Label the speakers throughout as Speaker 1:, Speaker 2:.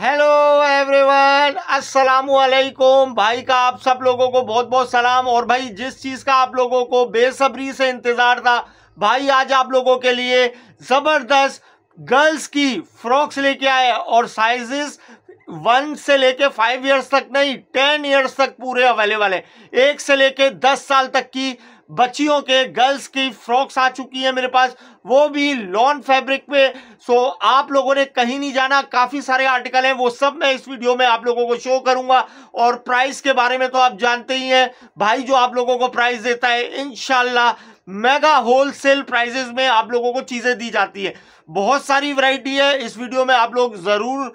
Speaker 1: hello everyone अस्सलाम वालेकुम भाई का आप सब लोगों को बहुत बहुत सलाम और भाई जिस चीज़ का आप लोगों को बेसब्री से इंतज़ार था भाई आज आप लोगों के लिए ज़बरदस्त गर्ल्स की फ्रॉक्स लेके आए और साइजेस वन से लेके फाइव इयर्स तक नहीं टेन इयर्स तक पूरे अवेलेबल है एक से लेके दस साल तक की बच्चियों के गर्ल्स की फ्रॉक्स आ चुकी है मेरे पास वो भी लॉन फैब्रिक पे सो आप लोगों ने कहीं नहीं जाना काफ़ी सारे आर्टिकल हैं वो सब मैं इस वीडियो में आप लोगों को शो करूंगा और प्राइस के बारे में तो आप जानते ही हैं भाई जो आप लोगों को प्राइस देता है इनशाला मेगा होलसेल प्राइजेस में आप लोगों को चीज़ें दी जाती है बहुत सारी वराइटी है इस वीडियो में आप लोग ज़रूर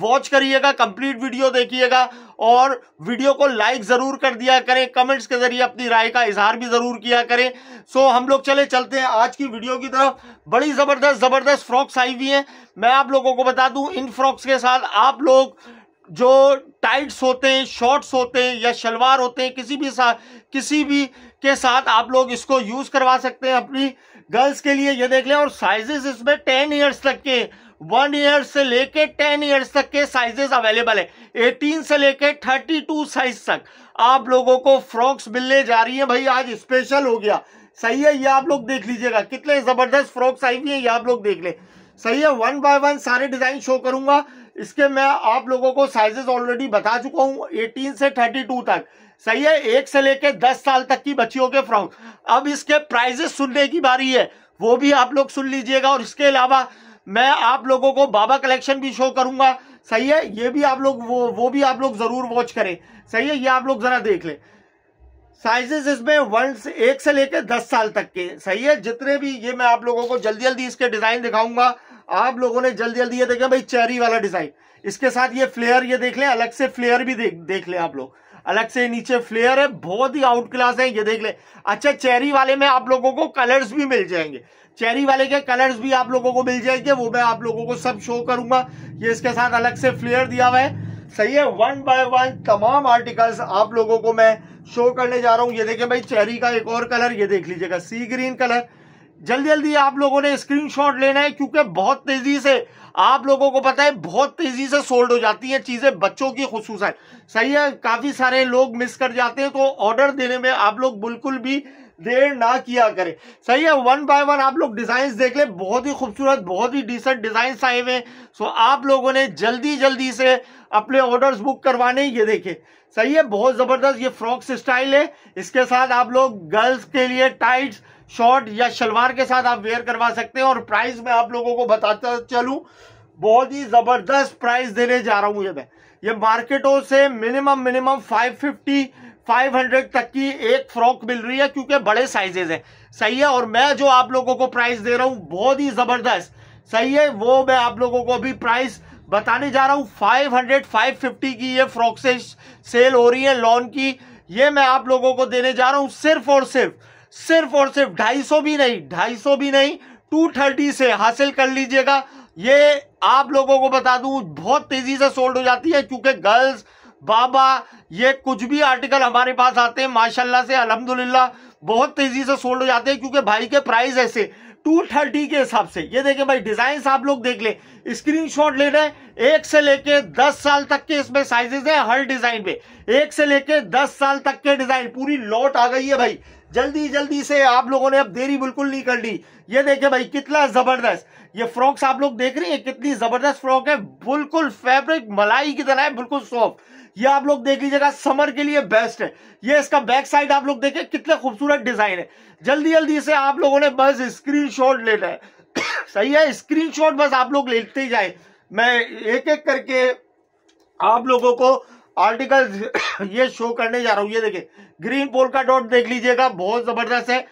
Speaker 1: वॉच करिएगा कंप्लीट वीडियो देखिएगा और वीडियो को लाइक ज़रूर कर दिया करें कमेंट्स के जरिए अपनी राय का इजहार भी ज़रूर किया करें सो हम लोग चले चलते हैं आज की वीडियो की तरफ बड़ी ज़बरदस्त ज़बरदस्त फ्रॉक्स आई हुई हैं मैं आप लोगों को बता दूं इन फ्रॉक्स के साथ आप लोग जो टाइट्स होते हैं शॉर्ट्स होते हैं या शलवार होते हैं किसी भी साथ किसी भी के साथ आप लोग इसको यूज़ करवा सकते हैं अपनी गर्ल्स के लिए ये देख लें और साइजेस इसमें टेन ईयर्स तक के वन ईयर से लेके टेन ईयर्स तक के साइजेस अवेलेबल है एटीन से लेके थर्टी टू साइज तक आप लोगों को फ्रॉक्स मिलने जा रही है भाई आज स्पेशल हो गया सही है ये आप लोग देख लीजिएगा कितने जबरदस्त फ्रॉक्स आई हुई है ये आप लोग देख ले सही है वन बाय वन सारे डिजाइन शो करूंगा इसके मैं आप लोगों को साइजेस ऑलरेडी बता चुका हूँ एटीन से 32 तक सही है एक से लेके दस साल तक की बच्चियों के फ्रॉक अब इसके प्राइजेस सुनने की बारी है वो भी आप लोग सुन लीजिएगा और इसके अलावा मैं आप लोगों को बाबा कलेक्शन भी शो करूंगा सही है ये भी आप लोग वो वो भी आप लोग जरूर वॉच करें सही है ये आप लोग जरा देख ले साइजेस इसमें वन से एक से लेकर दस साल तक के सही है जितने भी ये मैं आप लोगों को जल्दी जल्दी इसके डिजाइन दिखाऊंगा आप लोगों ने जल्दी जल्दी ये देखा भाई चेरी वाला डिजाइन इसके साथ ये फ्लेयर ये देख लें अलग से फ्लेयर भी देख देख लें आप लोग अलग से नीचे फ्लेयर है बहुत ही आउट क्लास है ये देख ले अच्छा चेरी वाले में आप लोगों को कलर्स भी मिल जाएंगे चेरी वाले के कलर्स भी आप लोगों को मिल जाएंगे वो मैं आप लोगों को सब शो करूंगा ये इसके साथ अलग से फ्लेयर दिया हुआ है सही है वन बाय वन तमाम आर्टिकल्स आप लोगों को मैं शो करने जा रहा हूँ ये देखे भाई चेरी का एक और कलर ये देख लीजिएगा सी ग्रीन कलर जल्दी जल्दी आप लोगों ने स्क्रीनशॉट लेना है क्योंकि बहुत तेजी से आप लोगों को पता है बहुत तेजी से सोल्ड हो जाती है चीजें बच्चों की खसूस है सही है काफी सारे लोग मिस कर जाते हैं तो ऑर्डर देने में आप लोग बिल्कुल भी देर ना किया करें सही है वन बाय वन आप लोग डिजाइन देख ले बहुत ही खूबसूरत बहुत ही डिसेंट डिजाइन आए हुए सो आप लोगों ने जल्दी जल्दी से अपने ऑर्डर्स बुक करवाने ये देखे सही है बहुत जबरदस्त ये फ्रॉक स्टाइल है इसके साथ आप लोग गर्ल्स के लिए टाइट्स शॉर्ट या शलवार के साथ आप वेयर करवा सकते हैं और प्राइस मैं आप लोगों को बताता चलूं बहुत ही ज़बरदस्त प्राइस देने जा रहा हूं ये मैं ये मार्केटों से मिनिमम मिनिमम 550 500 तक की एक फ्रॉक मिल रही है क्योंकि बड़े साइजेज हैं सही है और मैं जो आप लोगों को प्राइस दे रहा हूँ बहुत ही ज़बरदस्त सही है वो मैं आप लोगों को अभी प्राइस बताने जा रहा हूँ 500 550 की ये फ्रॉक से सेल हो रही है लॉन की ये मैं आप लोगों को देने जा रहा हूँ सिर्फ और सिर्फ सिर्फ और सिर्फ सौ भी नहीं सौ भी नहीं 230 से हासिल कर लीजिएगा ये आप लोगों को बता दूं बहुत तेज़ी से सोल्ड हो जाती है क्योंकि गर्ल्स बाबा ये कुछ भी आर्टिकल हमारे पास आते हैं माशाल्लाह से अलहमदुल्ला बहुत तेज़ी से सोल्ड हो जाते हैं क्योंकि भाई के प्राइस ऐसे 230 के हिसाब से ये देखें भाई डिजाइन आप लोग देख ले स्क्रीनशॉट ले रहे हैं एक से लेके दस साल तक के इसमें साइजेस हैं हर डिजाइन पे एक से लेके दस साल तक के डिजाइन पूरी लॉट आ गई है भाई जल्दी जल्दी से आप लोगों ने अब देरी बिल्कुल नहीं कर ली ये देखे भाई कितना जबरदस्त ये फ्रॉक्स आप लोग देख रहे हैं कितनी जबरदस्त फ्रॉक है बिल्कुल फैब्रिक मलाई की तरह है बिल्कुल सॉफ्ट ये आप लोग देख लीजिएगा समर के लिए बेस्ट है ये इसका बैक साइड आप लोग देखे कितना खूबसूरत डिजाइन है जल्दी जल्दी से आप लोगों ने बस स्क्रीन शॉट लेना है सही है स्क्रीन बस आप लोग लेते जाए मैं एक एक करके आप लोगों को आर्टिकल ये शो करने जा रहा हूँ ये देखिए ग्रीन पोल का डॉट देख लीजिएगा बहुत जबरदस्त है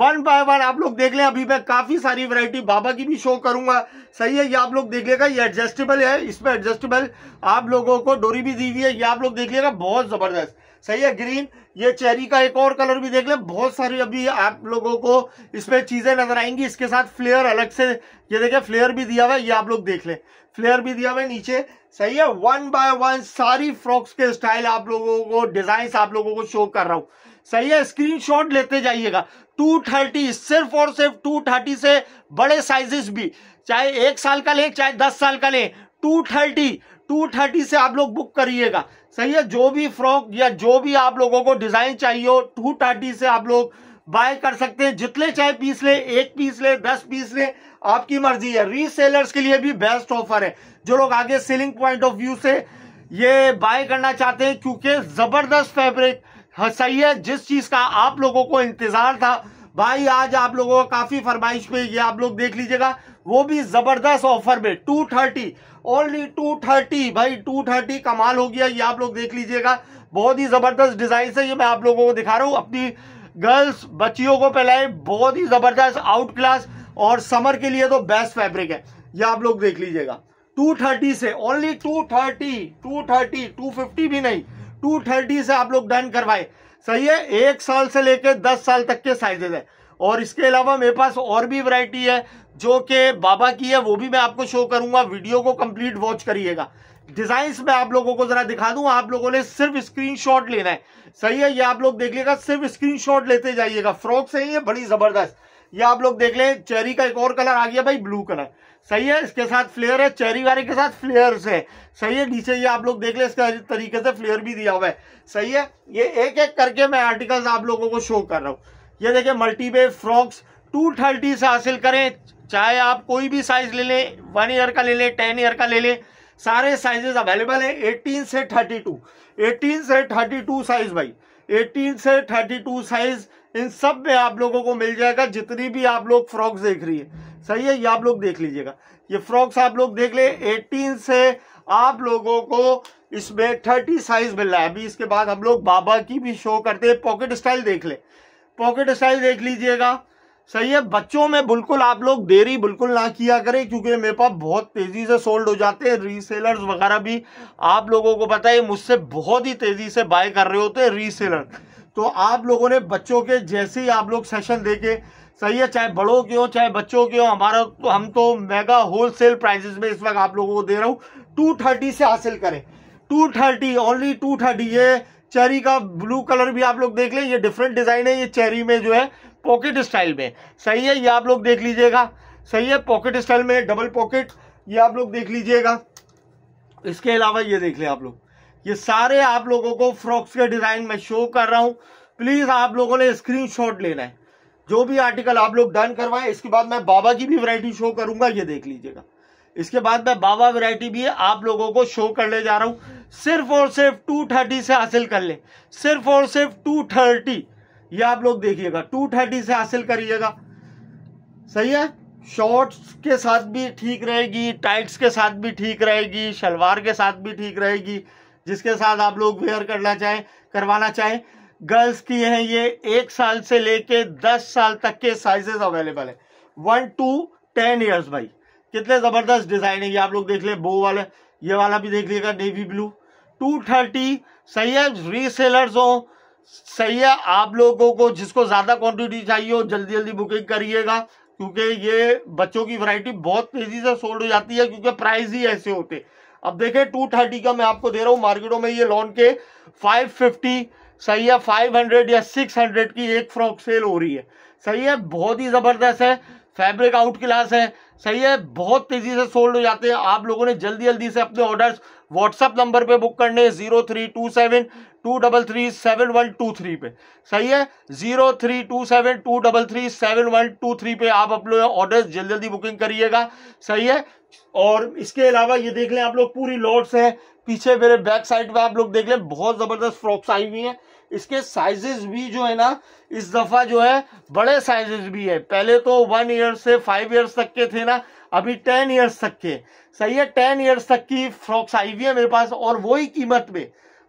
Speaker 1: वन बाय वन आप लोग देख लें अभी मैं काफी सारी वैरायटी बाबा की भी शो करूंगा सही है ये आप लोग देख लेगा ये एडजस्टेबल है इसमें एडजस्टेबल आप लोगों को डोरी भी दी हुई है ये आप लोग देख लेगा बहुत जबरदस्त सही है ग्रीन ये चेरी का एक और कलर भी देख ले बहुत सारी अभी आप लोगों को इसमें चीज़ें नजर आएंगी इसके साथ फ्लेयर अलग से ये देखिए फ्लेयर भी दिया हुआ है ये आप लोग देख ले फ्लेयर भी दिया हुआ है नीचे सही है वन बाय वन सारी फ्रॉक्स के स्टाइल आप लोगों को डिजाइन आप लोगों को शो कर रहा हूँ सही है स्क्रीन लेते जाइएगा 230 सिर्फ और सिर्फ 230 से बड़े साइजेस भी चाहे एक साल का लें चाहे दस साल का लें 230 टू थर्टी से आप लोग बुक करिएगा सही है जो भी फ्रॉक या जो भी आप लोगों को डिज़ाइन चाहिए हो टू थर्टी से आप लोग बाय कर सकते हैं जितने चाहे पीस ले एक पीस ले दस पीस ले आपकी मर्जी है रीसेलर्स के लिए भी बेस्ट ऑफर है जो लोग आगे सेलिंग पॉइंट ऑफ व्यू से ये बाय करना चाहते हैं क्योंकि ज़बरदस्त फैब्रिक हाँ, सही है जिस चीज़ का आप लोगों को इंतज़ार था भाई आज आप लोगों का काफ़ी फरमाइश पे ये आप लोग देख लीजिएगा वो भी ज़बरदस्त ऑफर में two thirty only two thirty भाई टू थर्टी कमाल हो गया ये आप लोग देख लीजिएगा बहुत ही ज़बरदस्त डिज़ाइन है ये मैं आप लोगों को दिखा रहा हूँ अपनी गर्ल्स बच्चियों को पहलाए बहुत ही ज़बरदस्त आउट क्लास और समर के लिए तो बेस्ट फैब्रिक है ये आप लोग देख लीजिएगा 230 से ओनली 230 230 250 भी नहीं 230 से आप लोग डन करवाए सही है एक साल से लेकर दस साल तक के साइजेज है और इसके अलावा मेरे पास और भी वैरायटी है जो कि बाबा की है वो भी मैं आपको शो करूंगा वीडियो को कंप्लीट वॉच करिएगा डिजाइन मैं आप लोगों को जरा दिखा दूं आप लोगों ने सिर्फ स्क्रीनशॉट लेना है सही है ये आप लोग देख लेगा सिर्फ स्क्रीनशॉट लेते जाइएगा फ्रॉक्स है ये बड़ी जबरदस्त ये आप लोग देख ले चेरी का एक और कलर आ गया भाई ब्लू कलर सही है इसके साथ फ्लेयर है चेरी वाले के साथ फ्लेयर्स है सही है नीचे ये आप लोग देख ले इसका तरीके से फ्लेयर भी दिया हुआ है सही है ये एक एक करके मैं आर्टिकल्स आप लोगों को शो कर रहा हूँ ये देखिए मल्टीपे फ्रॉक्स टू थर्टी से हासिल करें चाहे आप कोई भी साइज ले लें वन ईयर का ले लें टेन ईयर का ले लें सारे साइजेस अवेलेबल है एटीन से थर्टी टू एटीन से थर्टी टू साइज भाई एटीन से थर्टी टू साइज इन सब में आप लोगों को मिल जाएगा जितनी भी आप लोग फ्रॉक्स देख रही है सही है ये आप लोग देख लीजिएगा ये फ्रॉक्स आप लोग देख ले एटीन से आप लोगों को इसमें थर्टी साइज मिल रहा है अभी इसके बाद हम लोग बाबा की भी शो करते हैं पॉकेट स्टाइल देख ले पॉकेट स्टाइल देख लीजिएगा सही है बच्चों में बिल्कुल आप लोग देरी बिल्कुल ना किया करें क्योंकि मेरे पास बहुत तेज़ी से सोल्ड हो जाते हैं रीसेलर्स वगैरह भी आप लोगों को पता है मुझसे बहुत ही तेज़ी से बाय कर रहे होते हैं रीसेलर तो आप लोगों ने बच्चों के जैसे ही आप लोग सेशन देखे सही है चाहे बड़ों के हो चाहे बच्चों के हो हमारा तो हम तो मेगा होलसेल प्राइजेस में इस वक्त आप लोगों को दे रहा हूँ टू थर्टी से हासिल करें two thirty only two thirty ये चेरी का ब्लू कलर भी आप लोग देख लें ये डिफरेंट डिज़ाइन है ये चेरी में जो है पॉकेट स्टाइल में सही है ये आप लोग देख लीजिएगा सही है पॉकेट स्टाइल में डबल पॉकेट ये आप लोग देख लीजिएगा इसके अलावा ये देख ले आप लोग ये सारे आप लोगों को फ्रॉक्स के डिज़ाइन में शो कर रहा हूँ प्लीज़ आप लोगों ने स्क्रीन लेना है जो भी आर्टिकल आप लोग डन करवाए इसके बाद मैं बाबा की भी वरायटी शो करूंगा ये देख लीजिएगा इसके बाद मैं बाबा वैरायटी भी आप लोगों को शो करने जा रहा हूँ सिर्फ और सिर्फ टू थर्टी से हासिल कर ले सिर्फ और सिर्फ टू थर्टी ये आप लोग देखिएगा टू थर्टी से हासिल करिएगा सही है शॉर्ट्स के साथ भी ठीक रहेगी टाइट्स के साथ भी ठीक रहेगी शलवार के साथ भी ठीक रहेगी जिसके साथ आप लोग वेयर करना चाहें करवाना चाहें गर्ल्स की हैं ये एक साल से लेके दस साल तक के साइजेस अवेलेबल है वन टू टेन ईयर्स भाई कितने ज़बरदस्त डिज़ाइन है ये आप लोग देख ले बो वाले ये वाला भी देख लीजिएगा नेवी ब्लू टू थर्टी सही है रीसेलर्स हो सही है आप लोगों को जिसको ज़्यादा क्वांटिटी चाहिए हो जल्दी जल्दी बुकिंग करिएगा क्योंकि ये बच्चों की वैरायटी बहुत तेज़ी से सोल्ड हो जाती है क्योंकि प्राइस ही ऐसे होते अब देखे टू थर्टी का मैं आपको दे रहा हूँ मार्केटों में ये लॉन के फाइव फिफ्टी सही है फाइव हंड्रेड या सिक्स हंड्रेड की एक फ्रॉक सेल हो रही है सही है बहुत ही ज़बरदस्त है फैब्रिक आउट क्लास है सही है बहुत तेज़ी से सोल्ड हो जाते हैं आप लोगों ने जल्दी जल्दी से अपने ऑर्डर्स व्हाट्सएप नंबर पे बुक करने zero three two seven two double three seven one two three पे सही है zero three two seven two double three seven one two three पे आप अपने ऑर्डर जल्दी जल्दी बुकिंग करिएगा सही है और इसके अलावा ये देख लें आप लोग पूरी लॉट्स हैं पीछे मेरे बैक साइड पे आप लोग देख लें बहुत ज़बरदस्त फ्रॉक्स आई हुई हैं इसके साइजेस भी जो है ना इस दफ़ा जो है बड़े साइजेस भी है पहले तो वन ईयर से फाइव ईयर्स तक के थे ना अभी टेन ईयर्स तक के सही है टेन ईयर्स तक की फ्रॉक्स आई हुई है मेरे पास और वही कीमत में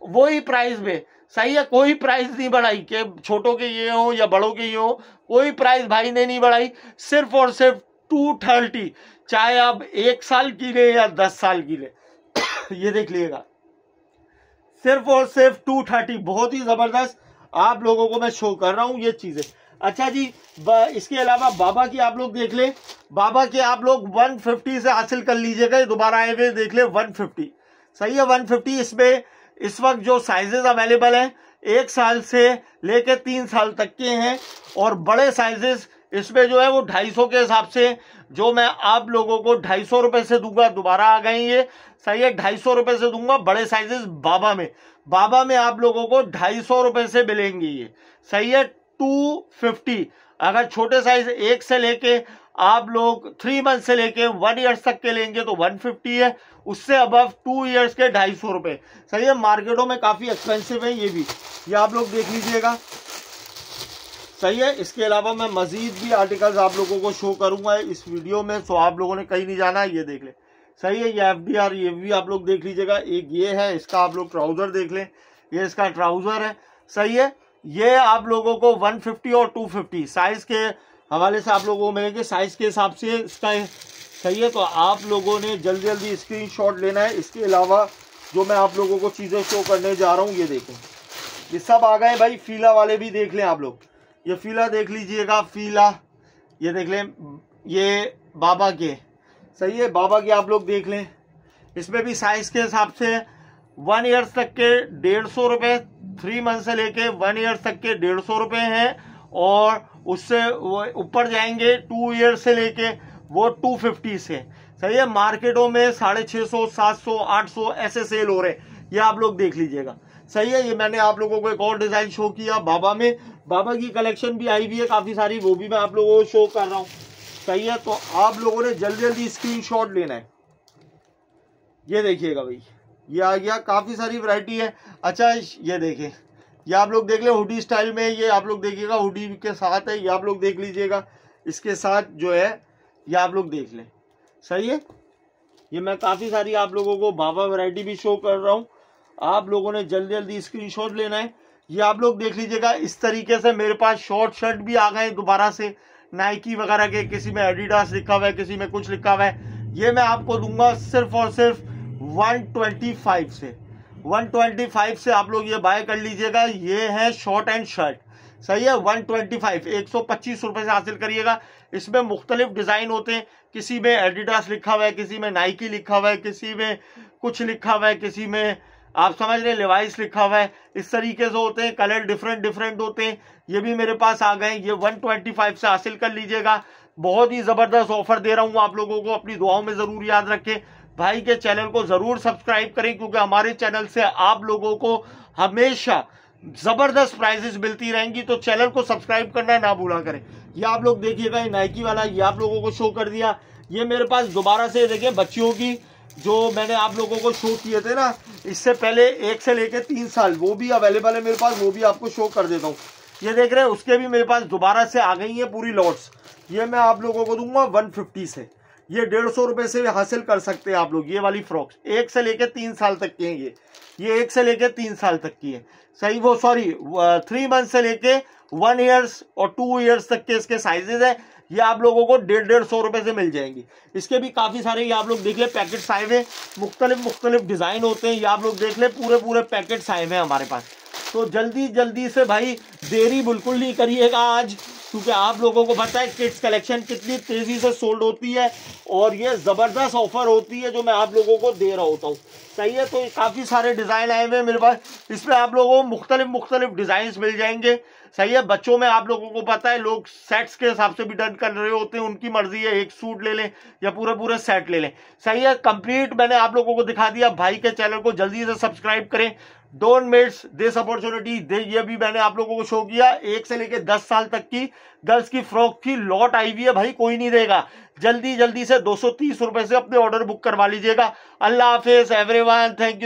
Speaker 1: वही प्राइस में सही है कोई प्राइस नहीं बढ़ाई के छोटों के ये हो या बड़ों के ये हो कोई प्राइस भाई ने नहीं बढ़ाई सिर्फ और सिर्फ टू थर्टी चाहे आप एक साल की ले या दस साल की ले ये देख लीजिएगा सिर्फ और सिर्फ टू थर्टी बहुत ही ज़बरदस्त आप लोगों को मैं शो कर रहा हूं ये चीज़ें अच्छा जी इसके अलावा बाबा की आप लोग देख लें बाबा के आप लोग 150 से हासिल कर लीजिएगा दोबारा आए हुए देख ले 150 सही है 150 इसमें इस वक्त जो साइजेस अवेलेबल हैं एक साल से लेकर तीन साल तक के हैं और बड़े साइजेस इसमें जो है वो ढाई सौ के हिसाब से जो मैं आप लोगों को ढाई सौ से दूंगा दोबारा आ गए ये सही है ढाई सौ से दूंगा बड़े साइजेस बाबा में बाबा में आप लोगों को ढाई सौ से मिलेंगे ये सही है टू फिफ्टी अगर छोटे साइज एक से लेके आप लोग थ्री मंथ से लेके वन ईयर्स तक के लेंगे तो वन फिफ्टी है उससे अबव टू ईयर्स के ढाई सौ रुपये सही है मार्केटों में काफ़ी एक्सपेंसिव है ये भी ये आप लोग देख लीजिएगा सही है इसके अलावा मैं मज़ीद भी आर्टिकल्स आप लोगों को शो करूंगा इस वीडियो में सो तो आप लोगों ने कहीं नहीं जाना ये देख लें सही है ये एफ डी आर ये भी आप लोग देख लीजिएगा एक ये है इसका आप लोग ट्राउज़र देख लें ये इसका ट्राउज़र है सही है ये आप लोगों को 150 और 250 साइज़ के हवाले से आप लोगों को मिलेंगे साइज़ के हिसाब से इसका सही है तो आप लोगों ने जल्दी जल्दी स्क्रीनशॉट लेना है इसके अलावा जो मैं आप लोगों को चीज़ें शो करने जा रहा हूँ ये देखें ये सब आ गए भाई फीला वाले भी देख लें आप लोग ये फीला देख लीजिएगा फीला ये देख लें ये बाबा के सही है बाबा के आप लोग देख लें इसमें भी साइज़ के हिसाब से वन ईयर्स तक के डेढ़ सौ रुपये थ्री मंथ से लेके वन ईयर्स तक के डेढ़ सौ रुपये हैं और उससे वो ऊपर जाएंगे टू ईयर से लेके वो टू फिफ्टी से सही है मार्केटों में साढ़े छः सौ सात सौ आठ सौ ऐसे सेल हो रहे हैं ये आप लोग देख लीजिएगा सही है ये मैंने आप लोगों को एक और डिज़ाइन शो किया बाबा में बाबा की कलेक्शन भी आई हुई है काफ़ी सारी वो भी मैं आप लोगों को शो कर रहा हूँ सही है तो आप लोगों ने जल्दी जल्दी शॉट लेना है ये देखिएगा भाई ये आ गया काफ़ी सारी वैरायटी है अच्छा ये देखें ये आप लोग देख ले हुडी स्टाइल में ये आप लोग देखिएगा हुडी के साथ है ये आप लोग देख लीजिएगा इसके साथ जो है ये आप लोग देख लें सही है ये मैं काफ़ी सारी आप लोगों को बाबा वैरायटी भी शो कर रहा हूँ आप लोगों ने जल्दी जल्दी स्क्रीनशॉट लेना है ये आप लोग देख लीजिएगा इस तरीके से मेरे पास शॉर्ट शर्ट भी आ गए दोबारा से नाइकी वगैरह के किसी में एडिडास लिखा हुआ है किसी में कुछ लिखा हुआ है ये मैं आपको दूंगा सिर्फ और सिर्फ वन से 125 से आप लोग ये बाय कर लीजिएगा ये है शॉर्ट एंड शर्ट सही है 125 125 रुपए से हासिल करिएगा इसमें मुख्तलिफ डिज़ाइन होते हैं किसी में एडिडास लिखा हुआ है किसी में नाइकी लिखा हुआ है किसी में कुछ लिखा हुआ है किसी में आप समझ रहे लेवाइस लिखा हुआ है इस तरीके से होते हैं कलर डिफरेंट डिफरेंट होते हैं ये भी मेरे पास आ गए ये 125 से हासिल कर लीजिएगा बहुत ही ज़बरदस्त ऑफर दे रहा हूँ आप लोगों को अपनी दुआओं में ज़रूर याद रखें भाई के चैनल को जरूर सब्सक्राइब करें क्योंकि हमारे चैनल से आप लोगों को हमेशा जबरदस्त प्राइजेस मिलती रहेंगी तो चैनल को सब्सक्राइब करना ना भूला करें ये आप लोग देखिएगा ये नाइकी वाला ये आप लोगों को शो कर दिया ये मेरे पास दोबारा से देखिए बच्चियों की जो मैंने आप लोगों को शो किए थे ना इससे पहले एक से लेकर तीन साल वो भी अवेलेबल है मेरे पास वो भी आपको शो कर देता हूँ ये देख रहे हैं उसके भी मेरे पास दोबारा से आ गई है पूरी लॉट्स ये मैं आप लोगों को दूंगा 150 से ये डेढ़ सौ रुपये से हासिल कर सकते हैं आप लोग ये वाली फ्रॉक एक से लेकर तीन साल तक की हैं ये ये एक से लेके तीन साल तक की है सही वो सॉरी थ्री मंथ से लेके वन ईयर्स और टू ईयर्स तक के इसके साइजेज हैं ये आप लोगों को डेढ़ डेढ़ सौ रुपये से मिल जाएंगी इसके भी काफ़ी सारे ये आप लोग देख ले पैकेट्स आए हुए मुख्तलिफ मुख्तलिफ डिज़ाइन होते हैं ये आप लोग देख ले पूरे पूरे पैकेट्स आए हुए हैं हमारे पास तो जल्दी जल्दी से भाई देरी बिल्कुल नहीं करिएगा आज क्योंकि आप लोगों को पता है किड्स कलेक्शन कितनी तेज़ी से सोल्ड होती है और ये ज़बरदस्त ऑफर होती है जो मैं आप लोगों को दे रहा होता हूँ सही है तो काफ़ी सारे डिज़ाइन आए हुए हैं मेरे पास इसमें आप लोगों को मुख्तलिफ मुख्तलिफ डिज़ाइन मिल जाएंगे सही है बच्चों में आप लोगों को पता है लोग सेट्स के हिसाब से भी डन कर रहे होते हैं उनकी मर्जी है एक सूट ले लें या पूरा पूरा सेट ले लें सही है कंप्लीट मैंने आप लोगों को दिखा दिया भाई के चैनल को जल्दी से सब्सक्राइब करें डोंट मिस दिस अपॉर्चुनिटी ये भी मैंने आप लोगों को शो किया एक से लेके दस साल तक की गर्ल्स की फ्रॉक की लॉट आई हुई है भाई कोई नहीं देगा जल्दी जल्दी से दो सौ तीस रुपए से अपने ऑर्डर बुक करवा लीजिएगा अल्लाह हाफिज एवरीवन थैंक यू